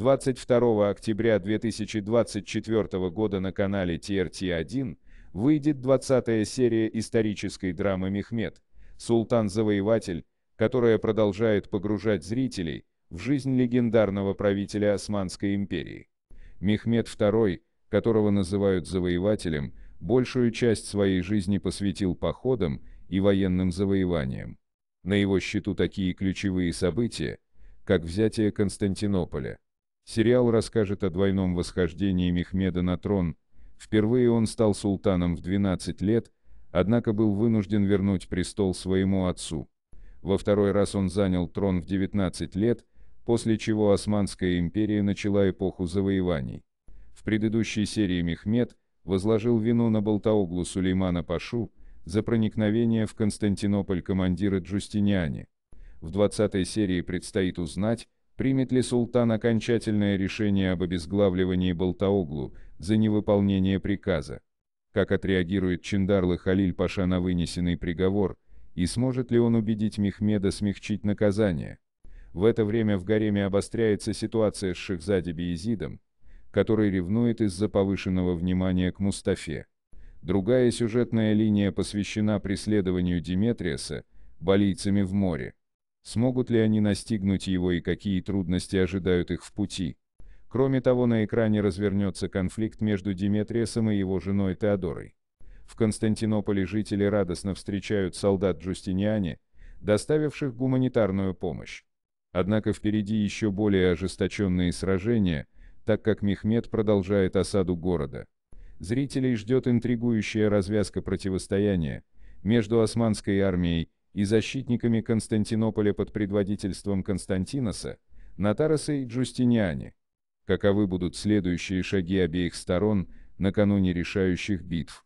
22 октября 2024 года на канале TRT1 выйдет 20-я серия исторической драмы «Мехмед. Султан-завоеватель», которая продолжает погружать зрителей в жизнь легендарного правителя Османской империи. Мехмед II, которого называют завоевателем, большую часть своей жизни посвятил походам и военным завоеваниям. На его счету такие ключевые события, как взятие Константинополя, Сериал расскажет о двойном восхождении Мехмеда на трон. Впервые он стал султаном в 12 лет, однако был вынужден вернуть престол своему отцу. Во второй раз он занял трон в 19 лет, после чего Османская империя начала эпоху завоеваний. В предыдущей серии Мехмед возложил вину на болтауглу Сулеймана Пашу за проникновение в Константинополь командира Джустиниани. В 20 серии предстоит узнать, Примет ли султан окончательное решение об обезглавливании Болтауглу за невыполнение приказа? Как отреагирует Чиндарлы Халиль Паша на вынесенный приговор? И сможет ли он убедить Мехмеда смягчить наказание? В это время в гареме обостряется ситуация с Шехзади Биезидом, который ревнует из-за повышенного внимания к Мустафе. Другая сюжетная линия посвящена преследованию Диметриаса, болийцами в море. Смогут ли они настигнуть его и какие трудности ожидают их в пути? Кроме того, на экране развернется конфликт между Диметриесом и его женой Теодорой. В Константинополе жители радостно встречают солдат Джустиниане, доставивших гуманитарную помощь. Однако впереди еще более ожесточенные сражения, так как Мехмед продолжает осаду города. Зрителей ждет интригующая развязка противостояния между османской армией и защитниками Константинополя под предводительством Константиноса, Натараса и Джустиниане. Каковы будут следующие шаги обеих сторон накануне решающих битв?